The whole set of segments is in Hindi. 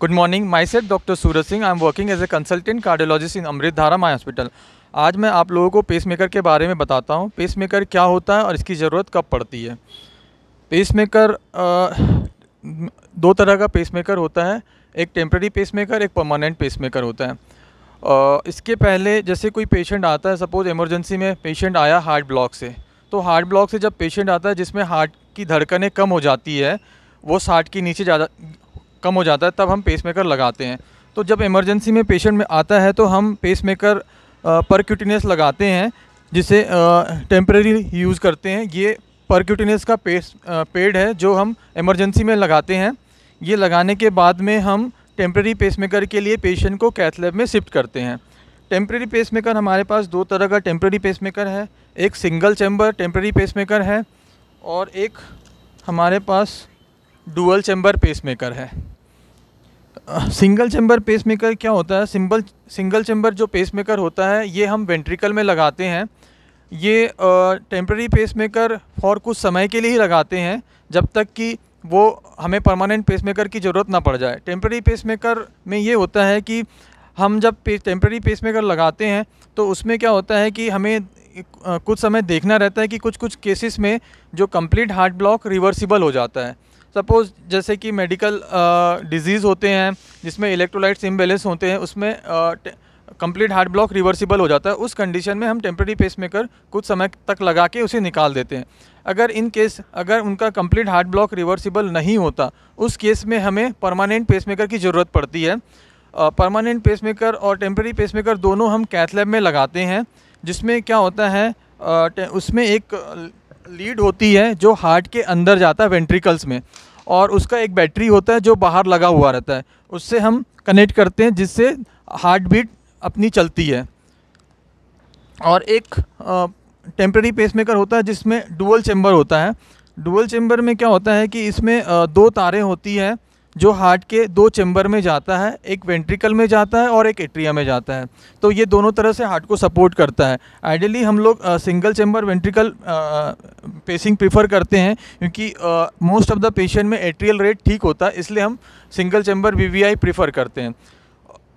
good morning myself doctor Suraj Singh I am working as a consultant cardiologist in Amrit Dhara my hospital आज मैं आप लोगों को पेसमेकर के बारे में बताता हूँ पेसमेकर क्या होता है और इसकी ज़रूरत कब पड़ती है पेसमेकर दो तरह का पेसमेकर होता है एक टेम्प्रेरी पेसमेकर एक परमानेंट पेसमेकर होता है आ, इसके पहले जैसे कोई पेशेंट आता है सपोज़ इमरजेंसी में पेशेंट आया हार्ट ब्लॉक से तो हार्ट ब्लॉक से जब पेशेंट आता है जिसमें हार्ट की धड़कनें कम हो जाती है वो साठ के नीचे ज़्यादा कम हो जाता है तब हम पेसमेकर लगाते हैं तो जब इमरजेंसी में पेशेंट में आता है तो हम पेसमेकर परक्यूटिनियस लगाते हैं जिसे टेम्प्रेरी यूज़ करते हैं ये परक्यूटिनियस का पेस पेड है जो हम इमरजेंसी में लगाते हैं ये लगाने के बाद में हम टेम्प्रेरी पेसमेकर के लिए पेशेंट को कैथलेब में शिफ्ट करते हैं टेम्प्रेरी पेसमेकर हमारे पास दो तरह का टेम्प्रेरी पेसमेकर है एक सिंगल चैम्बर टेम्प्रेरी पेसमेकर है और एक हमारे पास डुअल चैम्बर पेसमेकर है सिंगल चैम्बर पेसमेकर क्या होता है सिंबल सिंगल चैम्बर जो पेसमेकर होता है ये हम वेंट्रिकल में लगाते हैं ये पेस पेसमेकर फॉर कुछ समय के लिए ही लगाते हैं जब तक कि वो हमें परमानेंट पेसमेकर की ज़रूरत ना पड़ जाए पेस पेसमेकर में ये होता है कि हम जब पे, पेस पेसमेकर लगाते हैं तो उसमें क्या होता है कि हमें कुछ समय देखना रहता है कि कुछ कुछ केसेस में जो कंप्लीट हार्ट ब्लॉक रिवर्सिबल हो जाता है सपोज़ जैसे कि मेडिकल डिजीज़ होते हैं जिसमें इलेक्ट्रोलाइट्स इम्बेलेंस होते हैं उसमें कंप्लीट हार्ट ब्लॉक रिवर्सिबल हो जाता है उस कंडीशन में हम टेम्प्रेरी पेसमेकर कुछ समय तक लगा के उसे निकाल देते हैं अगर इन केस अगर उनका कंप्लीट हार्ट ब्लॉक रिवर्सिबल नहीं होता उस केस में हमें परमानेंट पेसमेकर की ज़रूरत पड़ती है परमानेंट पेसमेकर और टेम्प्रेरी पेसमेकर दोनों हम कैथलैब में लगाते हैं जिसमें क्या होता है उसमें एक लीड होती है जो हार्ट के अंदर जाता है वेंट्रिकल्स में और उसका एक बैटरी होता है जो बाहर लगा हुआ रहता है उससे हम कनेक्ट करते हैं जिससे हार्ट बीट अपनी चलती है और एक टेम्प्रेरी पेसमेकर होता है जिसमें डुअल चैम्बर होता है डुअल चैम्बर में क्या होता है कि इसमें दो तारें होती हैं जो हार्ट के दो चैम्बर में जाता है एक वेंट्रिकल में जाता है और एक एट्रिया में जाता है तो ये दोनों तरह से हार्ट को सपोर्ट करता है आइडियली हम लोग single chamber ventricle pacing prefer करते हैं क्योंकि मोस्ट ऑफ द पेशेंट में एट्रियल रेट ठीक होता है इसलिए हम सिंगल चैम्बर वी प्रीफर करते हैं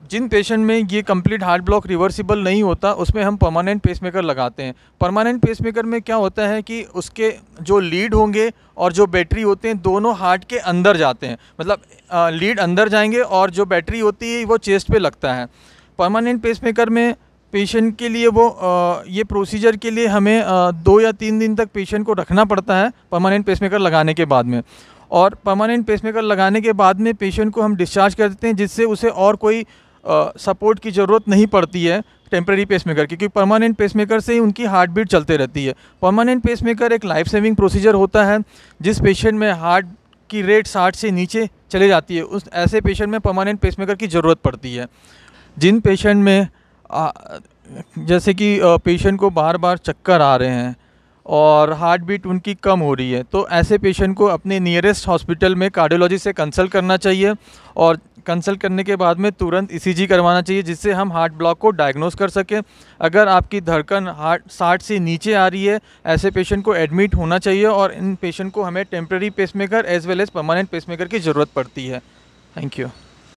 जिन पेशेंट में ये कंप्लीट हार्ट ब्लॉक रिवर्सिबल नहीं होता उसमें हम परमानेंट पेसमेकर लगाते हैं परमानेंट पेसमेकर में क्या होता है कि उसके जो लीड होंगे और जो बैटरी होते हैं दोनों हार्ट के अंदर जाते हैं मतलब लीड अंदर जाएंगे और जो बैटरी होती है वो चेस्ट पे लगता है परमानेंट पेसमेकर में पेशेंट के लिए वो आ, ये प्रोसीजर के लिए हमें आ, दो या तीन दिन तक पेशेंट को रखना पड़ता है परमानेंट पेसमेकर लगाने के बाद में और परमानेंट पेसमेकर लगाने के बाद में पेशेंट को हम डिस्चार्ज कर देते हैं जिससे उसे और कोई सपोर्ट की ज़रूरत नहीं पड़ती है टेम्प्रेरी पेसमेकर की क्योंकि परमानेंट पेसमेकर से ही उनकी हार्ट बीट चलते रहती है परमानेंट पेसमेकर एक लाइफ सेविंग प्रोसीजर होता है जिस पेशेंट में हार्ट की रेट साठ से नीचे चले जाती है उस ऐसे पेशेंट में परमानेंट पेसमेकर की ज़रूरत पड़ती है जिन पेशेंट में आ, जैसे कि पेशेंट को बार बार चक्कर आ रहे हैं और हार्ट बीट उनकी कम हो रही है तो ऐसे पेशेंट को अपने नियरेस्ट हॉस्पिटल में कार्डियोलॉजी से कंसल्ट करना चाहिए और कंसल्ट करने के बाद में तुरंत ई e करवाना चाहिए जिससे हम हार्ट ब्लॉक को डायग्नोस कर सकें अगर आपकी धड़कन हार्ट साठ से नीचे आ रही है ऐसे पेशेंट को एडमिट होना चाहिए और इन पेशेंट को हमें temporary pacemaker as well as permanent pacemaker की ज़रूरत पड़ती है थैंक यू